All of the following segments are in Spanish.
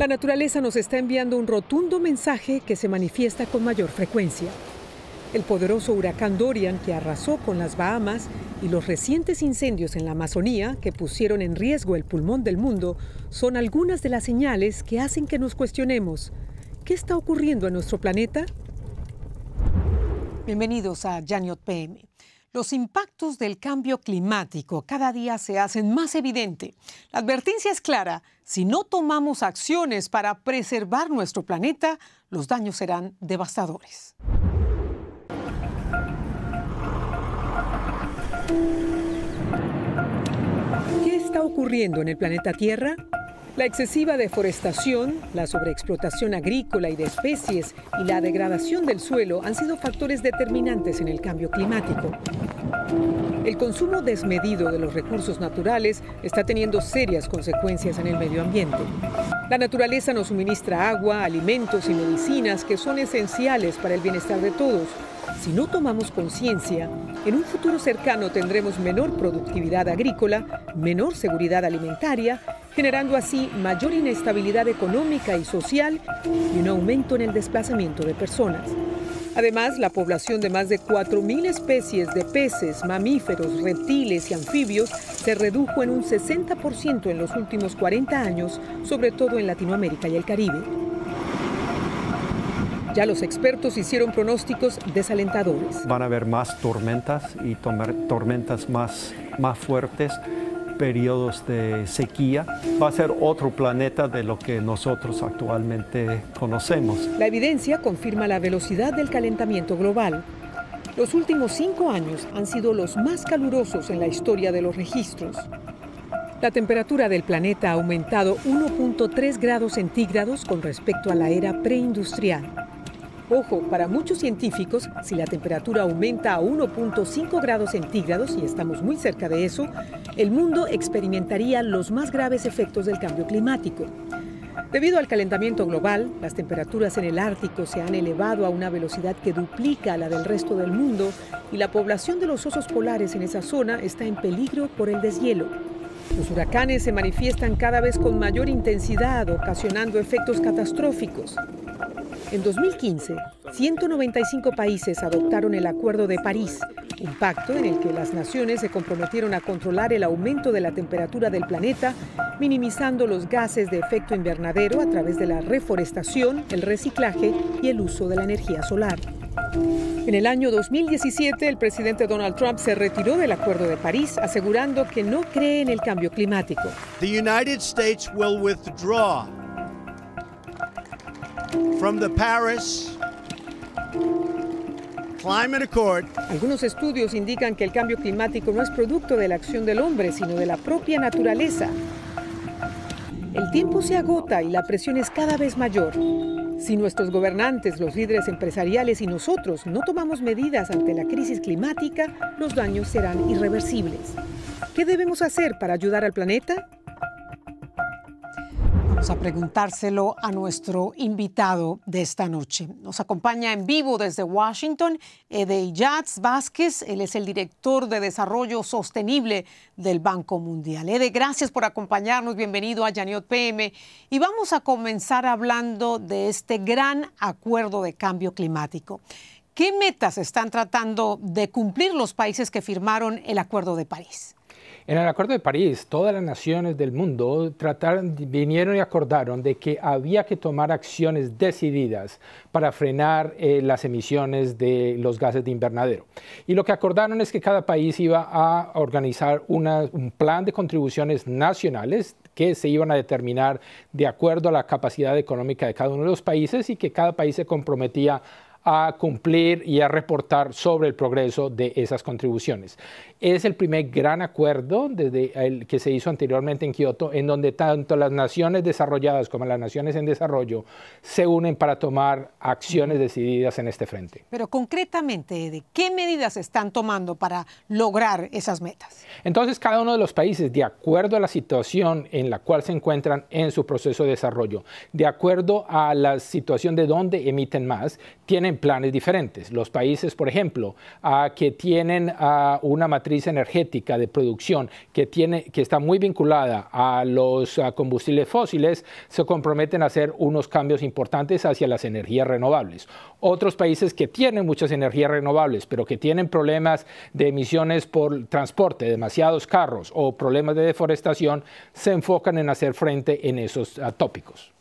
La naturaleza nos está enviando un rotundo mensaje que se manifiesta con mayor frecuencia. El poderoso huracán Dorian que arrasó con las Bahamas y los recientes incendios en la Amazonía que pusieron en riesgo el pulmón del mundo son algunas de las señales que hacen que nos cuestionemos, ¿qué está ocurriendo en nuestro planeta? Bienvenidos a Janiot PM. Los impactos del cambio climático cada día se hacen más evidentes. La advertencia es clara, si no tomamos acciones para preservar nuestro planeta, los daños serán devastadores. ¿Qué está ocurriendo en el planeta Tierra? La excesiva deforestación, la sobreexplotación agrícola y de especies y la degradación del suelo han sido factores determinantes en el cambio climático. El consumo desmedido de los recursos naturales está teniendo serias consecuencias en el medio ambiente. La naturaleza nos suministra agua, alimentos y medicinas que son esenciales para el bienestar de todos. Si no tomamos conciencia, en un futuro cercano tendremos menor productividad agrícola, menor seguridad alimentaria generando así mayor inestabilidad económica y social y un aumento en el desplazamiento de personas. Además, la población de más de 4.000 especies de peces, mamíferos, reptiles y anfibios se redujo en un 60% en los últimos 40 años, sobre todo en Latinoamérica y el Caribe. Ya los expertos hicieron pronósticos desalentadores. Van a haber más tormentas y tormentas más, más fuertes periodos de sequía, va a ser otro planeta de lo que nosotros actualmente conocemos. La evidencia confirma la velocidad del calentamiento global. Los últimos cinco años han sido los más calurosos en la historia de los registros. La temperatura del planeta ha aumentado 1.3 grados centígrados con respecto a la era preindustrial. Ojo, para muchos científicos, si la temperatura aumenta a 1.5 grados centígrados, y estamos muy cerca de eso, el mundo experimentaría los más graves efectos del cambio climático. Debido al calentamiento global, las temperaturas en el Ártico se han elevado a una velocidad que duplica la del resto del mundo y la población de los osos polares en esa zona está en peligro por el deshielo. Los huracanes se manifiestan cada vez con mayor intensidad, ocasionando efectos catastróficos. En 2015, 195 países adoptaron el Acuerdo de París, un pacto en el que las naciones se comprometieron a controlar el aumento de la temperatura del planeta, minimizando los gases de efecto invernadero a través de la reforestación, el reciclaje y el uso de la energía solar. En el año 2017, el presidente Donald Trump se retiró del Acuerdo de París, asegurando que no cree en el cambio climático from the Paris Algunos estudios indican que el cambio climático no es producto de la acción del hombre, sino de la propia naturaleza. El tiempo se agota y la presión es cada vez mayor. Si nuestros gobernantes, los líderes empresariales y nosotros no tomamos medidas ante la crisis climática, los daños serán irreversibles. ¿Qué debemos hacer para ayudar al planeta? Vamos a preguntárselo a nuestro invitado de esta noche. Nos acompaña en vivo desde Washington Yatz Vázquez. Él es el director de Desarrollo Sostenible del Banco Mundial. Ede, gracias por acompañarnos. Bienvenido a Janiot PM. Y vamos a comenzar hablando de este gran acuerdo de cambio climático. ¿Qué metas están tratando de cumplir los países que firmaron el Acuerdo de París? En el Acuerdo de París, todas las naciones del mundo vinieron y acordaron de que había que tomar acciones decididas para frenar eh, las emisiones de los gases de invernadero. Y lo que acordaron es que cada país iba a organizar un plan de contribuciones nacionales que se iban a determinar de acuerdo a la capacidad económica de cada uno de los países y que cada país se comprometía a cumplir y a reportar sobre el progreso de esas contribuciones es el primer gran acuerdo desde el que se hizo anteriormente en Kioto, en donde tanto las naciones desarrolladas como las naciones en desarrollo se unen para tomar acciones decididas en este frente. Pero concretamente, ¿de qué medidas están tomando para lograr esas metas? Entonces, cada uno de los países, de acuerdo a la situación en la cual se encuentran en su proceso de desarrollo, de acuerdo a la situación de dónde emiten más, tienen planes diferentes. Los países, por ejemplo, ah, que tienen ah, una materia energética de producción que, está muy vinculada a los combustibles fósiles, se comprometen a hacer unos cambios importantes hacia las energías renovables. Otros países que tienen muchas energías renovables, pero que tienen problemas de emisiones por transporte, demasiados carros o problemas de deforestación, se enfocan en hacer frente en esos tópicos.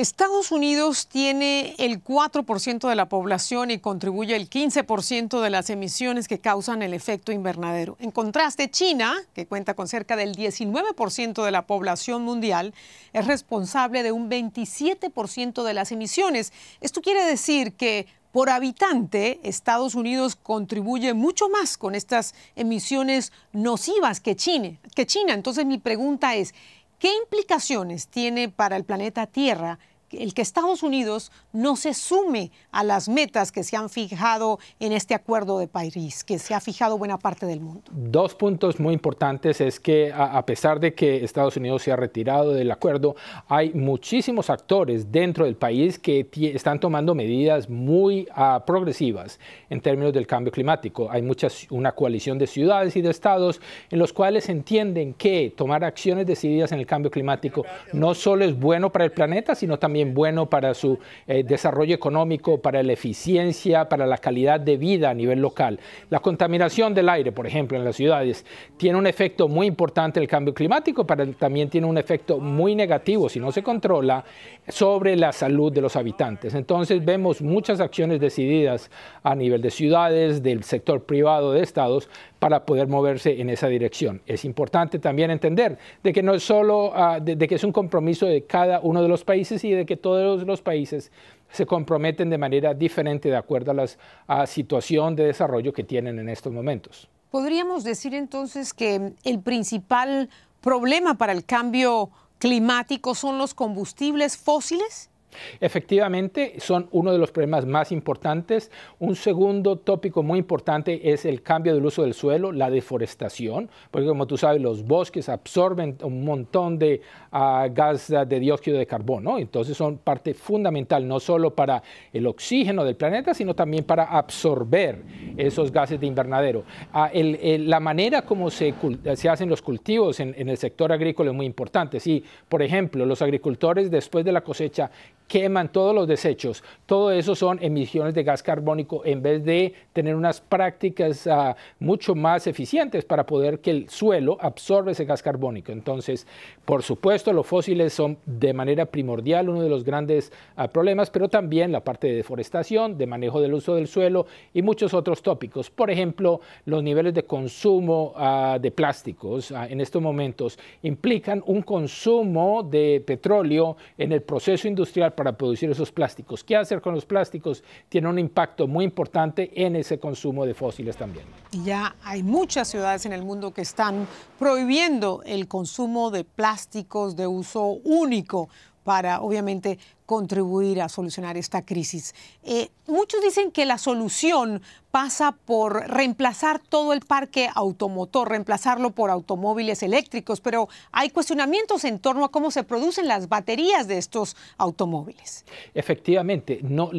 Estados Unidos tiene el 4% de la población y contribuye el 15% de las emisiones que causan el efecto invernadero. En contraste, China, que cuenta con cerca del 19% de la población mundial, es responsable de un 27% de las emisiones. Esto quiere decir que por habitante, Estados Unidos contribuye mucho más con estas emisiones nocivas que China. China. Entonces mi pregunta es, ¿Qué implicaciones tiene para el planeta Tierra el que Estados Unidos no se sume a las metas que se han fijado en este acuerdo de París, que se ha fijado buena parte del mundo? Dos puntos muy importantes es que a, pesar de que Estados Unidos se ha retirado del acuerdo, hay muchísimos actores dentro del país que están tomando medidas muy ah, progresivas en términos del cambio climático. Hay muchas, una coalición de ciudades y de estados en los cuales entienden que tomar acciones decididas en el cambio climático no solo es bueno para el planeta, sino también bueno para su eh, desarrollo económico, para la eficiencia, para la calidad de vida a nivel local. La contaminación del aire, por ejemplo, en las ciudades, tiene un efecto muy importante el cambio climático, pero también tiene un efecto muy negativo, si no se controla, sobre la salud de los habitantes. Entonces vemos muchas acciones decididas a nivel de ciudades, del sector privado, de estados, para poder moverse en esa dirección. Es importante también entender de que no es solo, ah, de, que es un compromiso de cada uno de los países y de que todos los países se comprometen de manera diferente de acuerdo a la situación de desarrollo que tienen en estos momentos. Podríamos decir entonces que el principal problema para el cambio climático son los combustibles fósiles? Efectivamente, son uno de los problemas más importantes. Un segundo tópico muy importante es el cambio del uso del suelo, la deforestación, porque como tú sabes, los bosques absorben un montón de ah, gas de dióxido de carbono, entonces son parte fundamental no solo para el oxígeno del planeta, sino también para absorber esos gases de invernadero. Ah, la manera como se, hacen los cultivos en, en el sector agrícola es muy importante. Si, por ejemplo, los agricultores después de la cosecha queman todos los desechos. Todo eso son emisiones de gas carbónico en vez de tener unas prácticas ah, mucho más eficientes para poder que el suelo absorba ese gas carbónico. Entonces, por supuesto, los fósiles son de manera primordial uno de los grandes ah, problemas, pero también la parte de deforestación, de manejo del uso del suelo y muchos otros tópicos. Por ejemplo, los niveles de consumo ah, de plásticos en estos momentos implican un consumo de petróleo en el proceso industrial para producir esos plásticos. ¿Qué hacer con los plásticos? Tiene un impacto muy importante en ese consumo de fósiles también. Ya hay muchas ciudades en el mundo que están prohibiendo el consumo de plásticos de uso único para obviamente contribuir a solucionar esta crisis. Eh, muchos dicen que la solución pasa por reemplazar todo el parque automotor, reemplazarlo por automóviles eléctricos, pero hay cuestionamientos en torno a cómo se producen las baterías de estos automóviles. Efectivamente, no,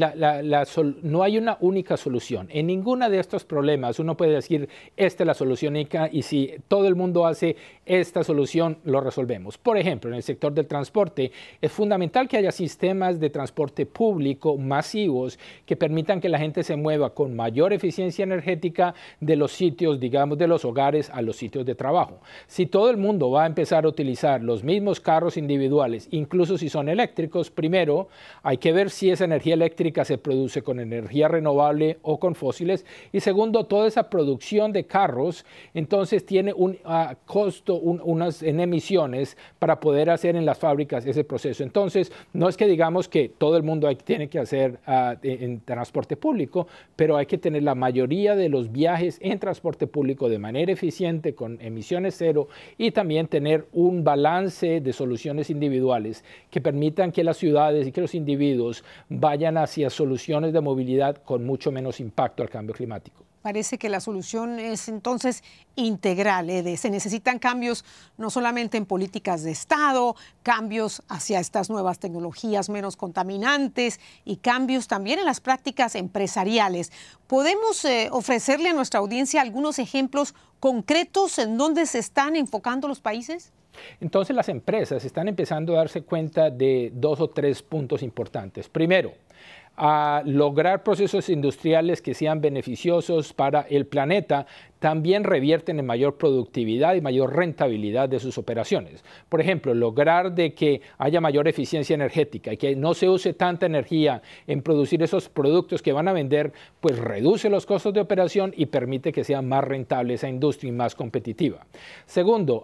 no hay una única solución. En ninguno de estos problemas uno puede decir, esta es la solución y si todo el mundo hace esta solución, lo resolvemos. Por ejemplo, en el sector del transporte, es fundamental que haya sistemas de transporte público masivos que permitan que la gente se mueva con mayor eficiencia energética de los sitios, digamos, de los hogares a los sitios de trabajo. Si todo el mundo va a empezar a utilizar los mismos carros individuales, incluso si son eléctricos, primero hay que ver si esa energía eléctrica se produce con energía renovable o con fósiles. Y segundo, toda esa producción de carros entonces tiene un ah, costo, unas en emisiones para poder hacer en las fábricas ese proceso. Entonces, no es que digamos que todo el mundo tiene que hacer ah, en, transporte público, pero hay que tener la mayoría de los viajes en transporte público de manera eficiente, con emisiones cero, y también tener un balance de soluciones individuales que permitan que las ciudades y que los individuos vayan hacia soluciones de movilidad con mucho menos impacto al cambio climático. Parece que la solución es entonces integral, eh, Se necesitan cambios no solamente en políticas de Estado, cambios hacia estas nuevas tecnologías menos contaminantes y cambios también en las prácticas empresariales. ¿Podemos eh, ofrecerle a nuestra audiencia algunos ejemplos concretos en dónde se están enfocando los países? Entonces las empresas están empezando a darse cuenta de dos o tres puntos importantes. Primero, a lograr procesos industriales que sean beneficiosos para el planeta también revierten en mayor productividad y mayor rentabilidad de sus operaciones. Por ejemplo, lograr de que haya mayor eficiencia energética y que no se use tanta energía en producir esos productos que van a vender, pues reduce los costos de operación y permite que sea más rentable esa industria y más competitiva. Segundo,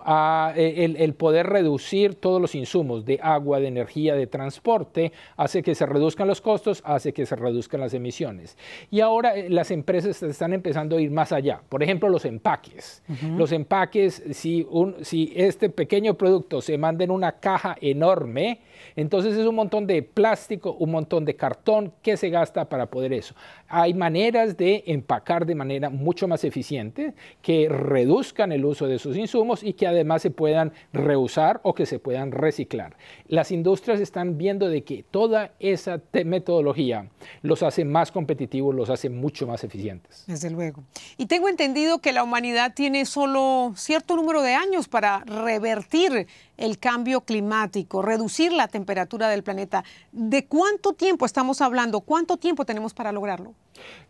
eh, el, el poder reducir todos los insumos de agua, de energía, de transporte, hace que se reduzcan los costos, hace que se reduzcan las emisiones. Y ahora eh, las empresas están empezando a ir más allá. Por ejemplo, los empaques. Los empaques, si, si este pequeño producto se manda en una caja enorme, entonces es un montón de plástico, un montón de cartón que se gasta para poder eso hay maneras de empacar de manera mucho más eficiente, que reduzcan el uso de sus insumos y que además se puedan reusar o que se puedan reciclar. Las industrias están viendo de que toda esa metodología los hace más competitivos, los hace mucho más eficientes. Desde luego. Y tengo entendido que la humanidad tiene solo cierto número de años para revertir el cambio climático, reducir la temperatura del planeta. ¿De cuánto tiempo estamos hablando? ¿Cuánto tiempo tenemos para lograrlo?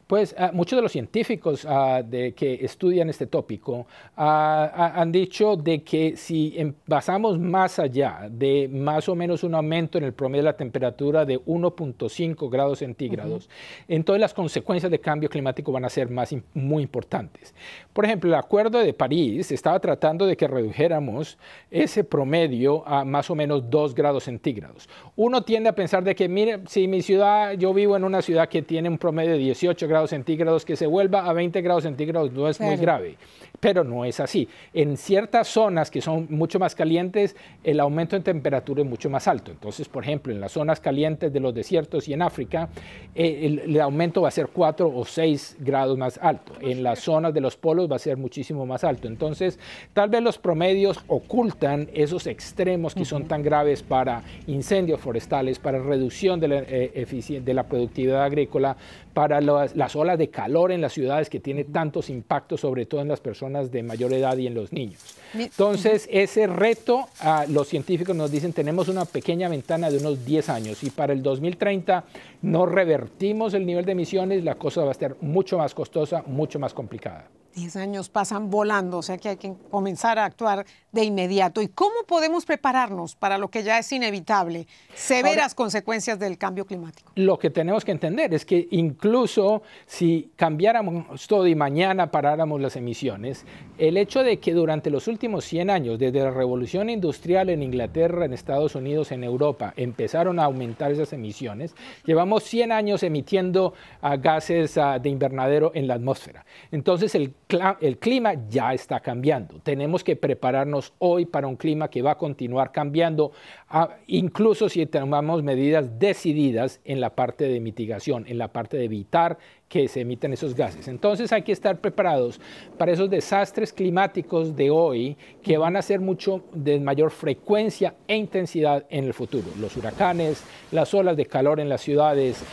Pues ah, muchos de los científicos ah, que estudian este tópico ah, han dicho de que si pasamos em, más allá de más o menos un aumento en el promedio de la temperatura de 1.5 grados centígrados, entonces las consecuencias de cambio climático van a ser más muy importantes. Por ejemplo, el Acuerdo de París estaba tratando de que redujéramos ese promedio a más o menos 2 grados centígrados. Uno tiende a pensar de que, mire, si mi ciudad, yo vivo en una ciudad que tiene un promedio de 10 18 grados centígrados, que se vuelva a 20 grados centígrados no es muy grave, pero no es así. En ciertas zonas que son mucho más calientes, el aumento en temperatura es mucho más alto. Entonces, por ejemplo, en las zonas calientes de los desiertos y en África, eh, el, aumento va a ser 4 o 6 grados más alto. En las zonas de los polos va a ser muchísimo más alto. Entonces, tal vez los promedios ocultan esos extremos que son tan graves para incendios forestales, para reducción de la eh, productividad agrícola, para las, olas de calor en las ciudades que tiene tantos impactos, sobre todo en las personas de mayor edad y en los niños. Entonces, ese reto, a ah, los científicos nos dicen, tenemos una pequeña ventana de unos 10 años y para el 2030 no revertimos el nivel de emisiones, la cosa va a estar mucho más costosa, mucho más complicada. Diez años pasan volando, o sea que hay que comenzar a actuar de inmediato. ¿Y cómo podemos prepararnos para lo que ya es inevitable, severas consecuencias del cambio climático? Lo que tenemos que entender es que incluso si cambiáramos todo y mañana paráramos las emisiones, el hecho de que durante los últimos 100 años, desde la revolución industrial en Inglaterra, en Estados Unidos, en Europa, empezaron a aumentar esas emisiones, llevamos 100 años emitiendo ah, gases ah, de invernadero en la atmósfera. Entonces el el clima ya está cambiando. Tenemos que prepararnos hoy para un clima que va a continuar cambiando, ah, incluso si tomamos medidas decididas en la parte de mitigación, en la parte de evitar que se emiten esos gases. Entonces hay que estar preparados para esos desastres climáticos de hoy que van a ser mucho de mayor frecuencia e intensidad en el futuro. Los huracanes, las olas de calor en las ciudades,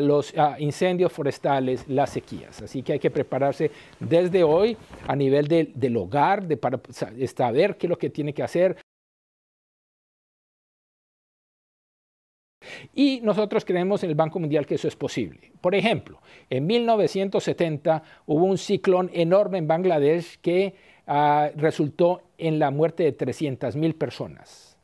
los incendios forestales, las sequías. Así que hay que prepararse desde hoy a nivel del hogar para saber qué es lo que tiene que hacer, Y nosotros creemos en el Banco Mundial que eso es posible. Por ejemplo, en 1970 hubo un ciclón enorme en Bangladesh que ah, resultó en la muerte de 300,000 personas.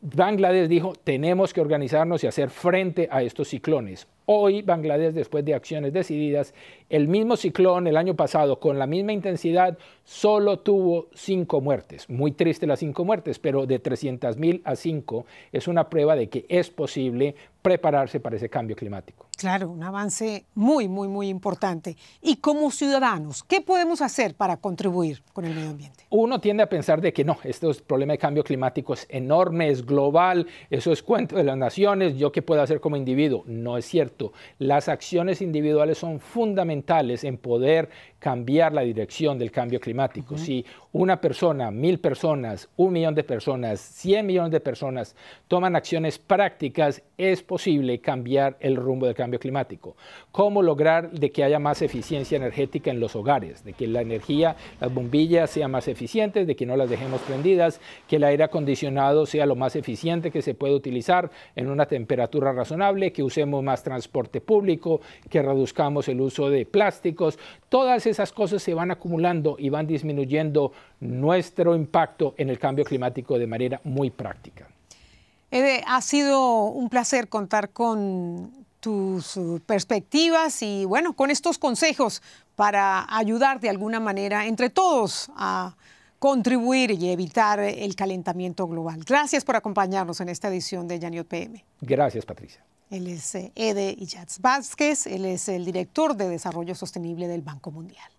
Bangladesh dijo, tenemos que organizarnos y hacer frente a estos ciclones. Hoy Bangladesh, después de acciones decididas, el mismo ciclón el año pasado con la misma intensidad, solo tuvo cinco muertes. Muy triste las cinco muertes, pero de 300.000 a 5 es una prueba de que es posible prepararse para ese cambio climático. Claro, un avance muy, muy, muy importante. Y como ciudadanos, ¿qué podemos hacer para contribuir con el medio ambiente? Uno tiende a pensar de que no, este problema de cambio climático es enorme, es global, eso es cuento de las naciones, yo qué puedo hacer como individuo. No es cierto las acciones individuales son fundamentales en poder cambiar la dirección del cambio climático. Si una persona, mil personas, un millón de personas, cien millones de personas toman acciones prácticas, es posible cambiar el rumbo del cambio climático. ¿Cómo lograr de que haya más eficiencia energética en los hogares? De que la energía, las bombillas sean más eficientes, de que no las dejemos prendidas, que el aire acondicionado sea lo más eficiente que se puede utilizar en una temperatura razonable, que usemos más transporte público, que reduzcamos el uso de plásticos. Todas esas cosas se van acumulando y van disminuyendo nuestro impacto en el cambio climático de manera muy práctica. Ede, ha sido un placer contar con tus uh, perspectivas y bueno, con estos consejos para ayudar de alguna manera entre todos a contribuir y evitar el calentamiento global. Gracias por acompañarnos en esta edición de Yaniot PM. Gracias, Patricia. Él es eh, Ede Iyats Vázquez, él es el director de Desarrollo Sostenible del Banco Mundial.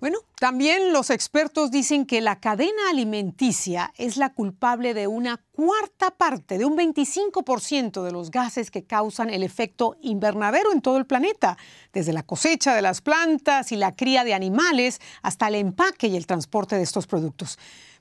Bueno, también los expertos dicen que la cadena alimenticia es la culpable de una cuarta parte, de un 25% de los gases que causan el efecto invernadero en todo el planeta, desde la cosecha de las plantas y la cría de animales hasta el empaque y el transporte de estos productos.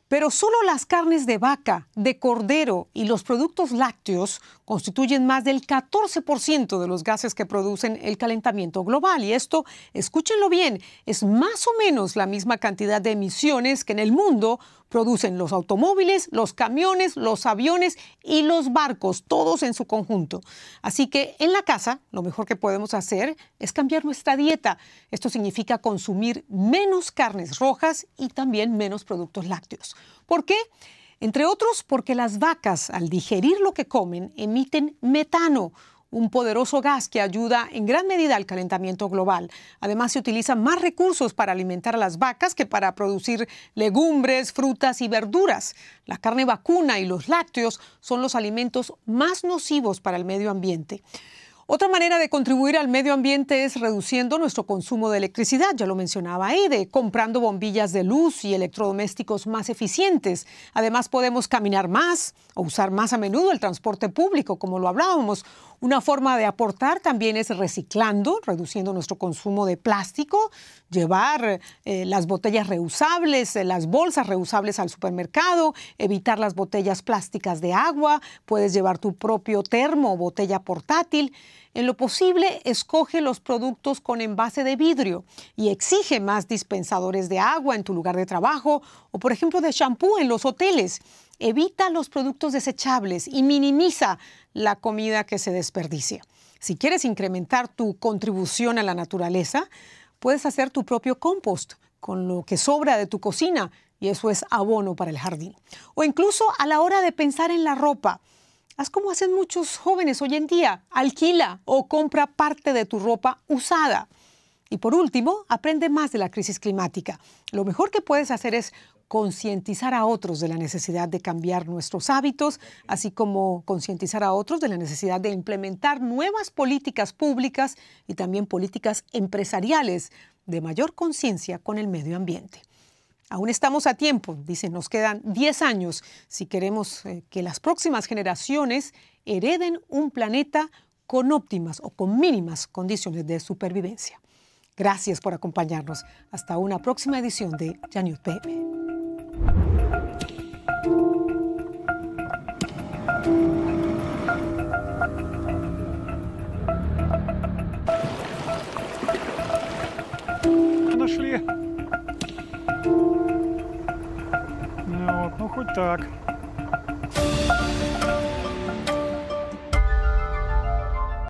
Pero solo las carnes de vaca, de cordero y los productos lácteos constituyen más del 14% de los gases que producen el calentamiento global. Y esto, escúchenlo bien, es más o menos la misma cantidad de emisiones que en el mundo Producen los automóviles, los camiones, los aviones y los barcos, todos en su conjunto. Así que en la casa lo mejor que podemos hacer es cambiar nuestra dieta. Esto significa consumir menos carnes rojas y también menos productos lácteos. ¿Por qué? Entre otros porque las vacas al digerir lo que comen emiten metano un poderoso gas que ayuda en gran medida al calentamiento global. Además, se utilizan más recursos para alimentar a las vacas que para producir legumbres, frutas y verduras. La carne vacuna y los lácteos son los alimentos más nocivos para el medio ambiente. Otra manera de contribuir al medio ambiente es reduciendo nuestro consumo de electricidad, ya lo mencionaba Aide, comprando bombillas de luz y electrodomésticos más eficientes. Además podemos caminar más o usar más a menudo el transporte público, como lo hablábamos, una forma de aportar también es reciclando, reduciendo nuestro consumo de plástico, llevar eh, las botellas reusables, eh, las bolsas reusables al supermercado, evitar las botellas plásticas de agua, puedes llevar tu propio termo o botella portátil. En lo posible, escoge los productos con envase de vidrio y exige más dispensadores de agua en tu lugar de trabajo o, por ejemplo, de shampoo en los hoteles. Evita los productos desechables y minimiza la comida que se desperdicia. Si quieres incrementar tu contribución a la naturaleza, puedes hacer tu propio compost con lo que sobra de tu cocina y eso es abono para el jardín. O incluso a la hora de pensar en la ropa. Haz como hacen muchos jóvenes hoy en día, alquila o compra parte de tu ropa usada. Y por último, aprende más de la crisis climática. Lo mejor que puedes hacer es concientizar a otros de la necesidad de cambiar nuestros hábitos, así como concientizar a otros de la necesidad de implementar nuevas políticas públicas y también políticas empresariales de mayor conciencia con el medio ambiente. Aún estamos a tiempo, dicen, nos quedan 10 años si queremos eh, que las próximas generaciones hereden un planeta con óptimas o con mínimas condiciones de supervivencia. Gracias por acompañarnos. Hasta una próxima edición de Janut PM. нашли. Ну, вот, ну хоть так.